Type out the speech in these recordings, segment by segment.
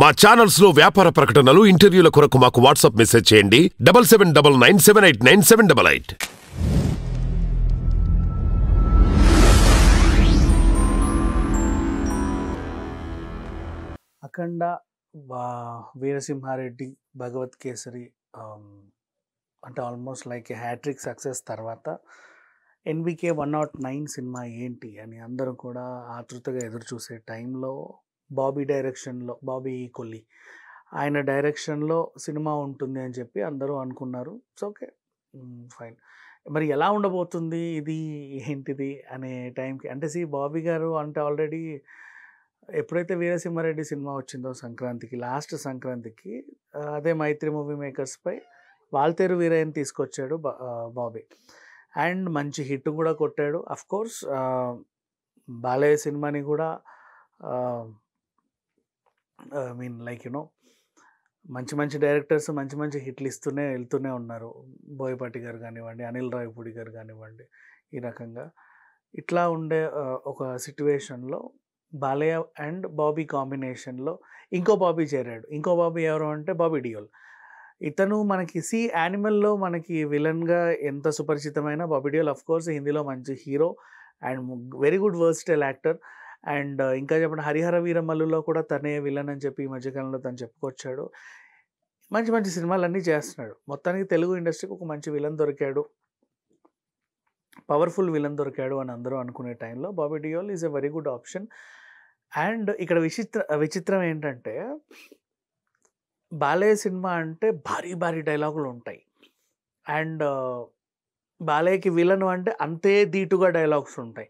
మా ఛానల్స్ లో వ్యాపార ప్రకటనలు ఇంటర్వ్యూల కొరకు మాకు వాట్సాప్ మెసేజ్ చేయండి double seven double nine seven eight nine seven double eight Akhanda Veerasimhareddy Bhagavanth Kesari అంటే ఆల్మోస్ట్ లైక్ హ్యాట్రిక్ సక్సెస్ తర్వాత NBK one nought nine cinema ఏంటి అని అందరూ కూడా ఆతృతగా ఎదురు చూసే టైంలో బాబీ డైరెక్షన్లో బాబీ కొల్లి ఆయన డైరెక్షన్లో సినిమా ఉంటుంది అని చెప్పి అందరూ అనుకున్నారు ఇట్స్ ఓకే ఫైన్ మరి ఎలా ఉండబోతుంది ఇది ఏంటిది అనే టైంకి అంటే సి బాబీ గారు అంటే ఆల్రెడీ ఎప్పుడైతే వీరసింహారెడ్డి సినిమా వచ్చిందో సంక్రాంతికి లాస్ట్ సంక్రాంతికి అదే మైత్రి మూవీ మేకర్స్పై వాల్తేరు వీరయ్యని తీసుకొచ్చాడు బాబీ అండ్ మంచి హిట్ కూడా కొట్టాడు అఫ్ కోర్స్ బాలయ్య సినిమాని కూడా ఐ మీన్ లైక్ యునో మంచి మంచి డైరెక్టర్స్ మంచి మంచి హిట్లు ఇస్తూనే వెళ్తూనే ఉన్నారు బోయపాటి గారు కానివ్వండి అనిల్ రాయపూడి గారు కానివ్వండి ఈ రకంగా ఇట్లా ఉండే ఒక సిట్యువేషన్లో బాలయ్య అండ్ బాబీ కాంబినేషన్లో ఇంకో బాబీ చేరాడు ఇంకో బాబీ ఎవరు అంటే బాబీ డియోల్ ఇతను మనకి సి యానిమల్లో మనకి విలన్గా ఎంత సుపరిచితమైన బాబీ డియోల్ అఫ్ కోర్స్ హిందీలో మంచి hero and very good versatile actor and ఇంకా చెప్పండి హరిహర వీరమల్లులో కూడా తనే విలన్ అని చెప్పి ఈ మధ్యకాలంలో తను చెప్పుకొచ్చాడు మంచి మంచి సినిమాలన్నీ చేస్తున్నాడు మొత్తానికి తెలుగు ఇండస్ట్రీకి ఒక మంచి విలన్ దొరికాడు పవర్ఫుల్ విలన్ దొరికాడు అని అందరూ అనుకునే టైంలో Bobby Deol is a very good option and ఇక్కడ విచిత్ర విచిత్రం ఏంటంటే బాలయ్య సినిమా అంటే భారీ భారీ డైలాగులు ఉంటాయి అండ్ బాలయ్యకి విలన్ అంటే అంతే ధీటుగా డైలాగ్స్ ఉంటాయి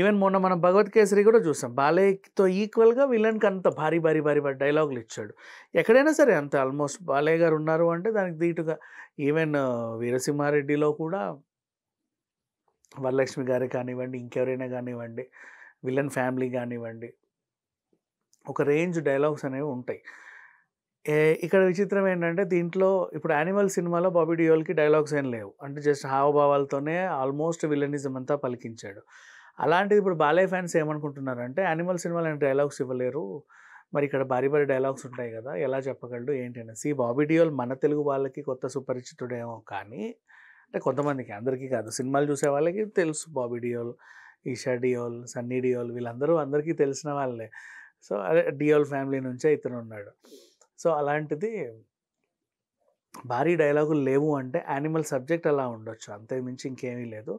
ఈవెన్ మొన్న మనం భగవత్ కేసరి కూడా చూసాం బాలయ్యతో ఈక్వల్గా విలన్కి అంత భారీ భారీ భారీ భారీ డైలాగులు ఇచ్చాడు ఎక్కడైనా సరే అంత ఆల్మోస్ట్ బాలయ్య గారు ఉన్నారు అంటే దానికి దీటుగా ఈవెన్ వీరసింహారెడ్డిలో కూడా వరలక్ష్మి గారే కానివ్వండి ఇంకెవరైనా కానివ్వండి విలన్ ఫ్యామిలీ కానివ్వండి ఒక రేంజ్ డైలాగ్స్ అనేవి ఉంటాయి ఇక్కడ విచిత్రం ఏంటంటే దీంట్లో ఇప్పుడు యానిమల్ సినిమాలో బాబీ డియోల్కి డైలాగ్స్ ఏం లేవు అంటే జస్ట్ హావభావాలతోనే ఆల్మోస్ట్ విలనిజం అంతా పలికించాడు అలాంటిది ఇప్పుడు బాలయ్య ఫ్యాన్స్ ఏమనుకుంటున్నారంటే యానిమల్ సినిమాలు అని డైలాగ్స్ ఇవ్వలేరు మరి ఇక్కడ భారీ భారీ డైలాగ్స్ ఉంటాయి కదా ఎలా చెప్పగలడు ఏంటి అనేసి బాబీ డియోల్ మన తెలుగు వాళ్ళకి కొత్త సుపరిచితుడేమో కానీ అంటే కొంతమందికి అందరికీ కాదు సినిమాలు చూసే వాళ్ళకి తెలుసు బాబీ డియోల్ ఈషా డియోల్ సన్నీ డియోల్ వీళ్ళందరూ అందరికీ తెలిసిన వాళ్ళే సో అదే డియోల్ ఫ్యామిలీ నుంచే ఇతను ఉన్నాడు సో అలాంటిది భారీ డైలాగులు లేవు అంటే యానిమల్ సబ్జెక్ట్ అలా ఉండొచ్చు అంతకుమించి ఇంకేమీ లేదు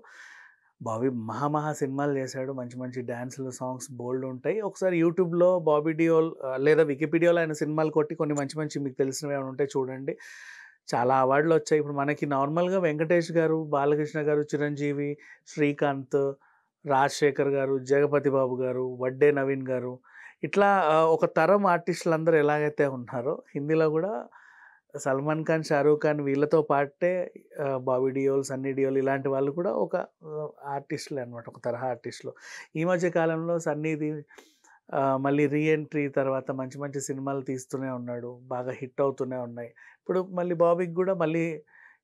బాబీ మహామహా సినిమాలు చేశాడు మంచి మంచి డ్యాన్సులు సాంగ్స్ బోల్డ్ ఉంటాయి ఒకసారి యూట్యూబ్లో బాబీ డియోల్ లేదా వికీపీడియోలో ఆయన సినిమాలు కొట్టి కొన్ని మంచి మంచి మీకు తెలిసినవి ఏమైనా ఉంటాయి చూడండి చాలా అవార్డులు వచ్చాయి ఇప్పుడు మనకి నార్మల్గా వెంకటేష్ గారు బాలకృష్ణ గారు చిరంజీవి శ్రీకాంత్ రాజశేఖర్ గారు జగపతి బాబు గారు వడ్డే నవీన్ గారు ఇట్లా ఒక తరం ఆర్టిస్టులు అందరూ ఎలాగైతే ఉన్నారో హిందీలో కూడా సల్మాన్ ఖాన్ షారూఖ్ ఖాన్ వీళ్ళతో పాటే బాబీ డియోల్ సన్నీ డియోల్ ఇలాంటి వాళ్ళు కూడా ఒక ఆర్టిస్టులు అనమాట ఒక తరహా ఆర్టిస్టులు ఈ మధ్య కాలంలో సన్నీది మళ్ళీ రీఎంట్రీ తర్వాత మంచి మంచి సినిమాలు తీస్తూనే ఉన్నాడు బాగా హిట్ అవుతూనే ఉన్నాయి ఇప్పుడు మళ్ళీ బాబీకి కూడా మళ్ళీ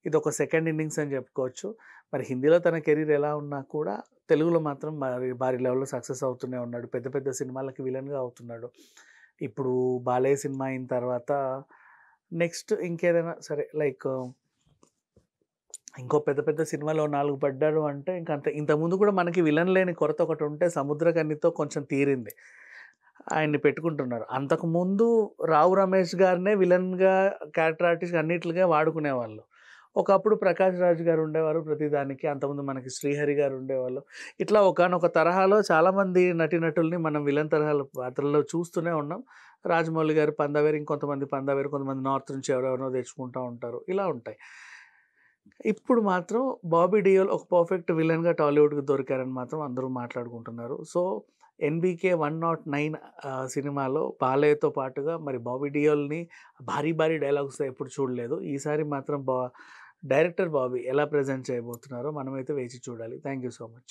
ఇది ఒక సెకండ్ ఇన్నింగ్స్ అని చెప్పుకోవచ్చు మరి హిందీలో తన కెరీర్ ఎలా ఉన్నా కూడా తెలుగులో మాత్రం మరి భారీ లెవెల్లో సక్సెస్ అవుతూనే ఉన్నాడు పెద్ద పెద్ద సినిమాలకి విలన్గా అవుతున్నాడు ఇప్పుడు బాలయ్య సినిమా అయిన తర్వాత నెక్స్ట్ ఇంకేదైనా సరే లైక్ ఇంకో పెద్ద పెద్ద సినిమాలో నాలుగు పడ్డాడు అంటే ఇంకా అంత ఇంతకుముందు కూడా మనకి విలన్ లేని కొరత ఒకటి ఉంటే సముద్రకన్నితో కొంచెం తీరింది ఆయన్ని పెట్టుకుంటున్నారు అంతకుముందు రావు రమేష్ గారినే విలన్గా క్యారెక్టర్ ఆర్టిస్ట్ అన్నిట్లుగా వాడుకునేవాళ్ళు ఒకప్పుడు ప్రకాష్ రాజు గారు ఉండేవారు ప్రతిదానికి అంతకుముందు మనకి శ్రీహరి గారు ఉండేవాళ్ళు ఇట్లా ఒకనొక తరహాలో చాలామంది నటీనటుల్ని మనం విలన్ తరహాల పాత్రల్లో చూస్తూనే ఉన్నాం రాజమౌళి గారు పందవేరు ఇంకొంతమంది పందవేరు కొంతమంది నార్త్ నుంచి ఎవరెవరినో తెచ్చుకుంటూ ఉంటారు ఇలా ఉంటాయి ఇప్పుడు మాత్రం బాబీ డియోల్ ఒక పర్ఫెక్ట్ విలన్గా టాలీవుడ్కి దొరికారని మాత్రం అందరూ మాట్లాడుకుంటున్నారు so NBK one nought nine సినిమాలో బాలయ్యతో పాటుగా మరి బాబీ డియోల్ని భారీ భారీ డైలాగ్స్ ఎప్పుడు చూడలేదు ఈసారి మాత్రం బా డైరెక్టర్ బాబీ ఎలా ప్రజెంట్ చేయబోతున్నారో మనమైతే వేచి చూడాలి థ్యాంక్ యూ సో మచ్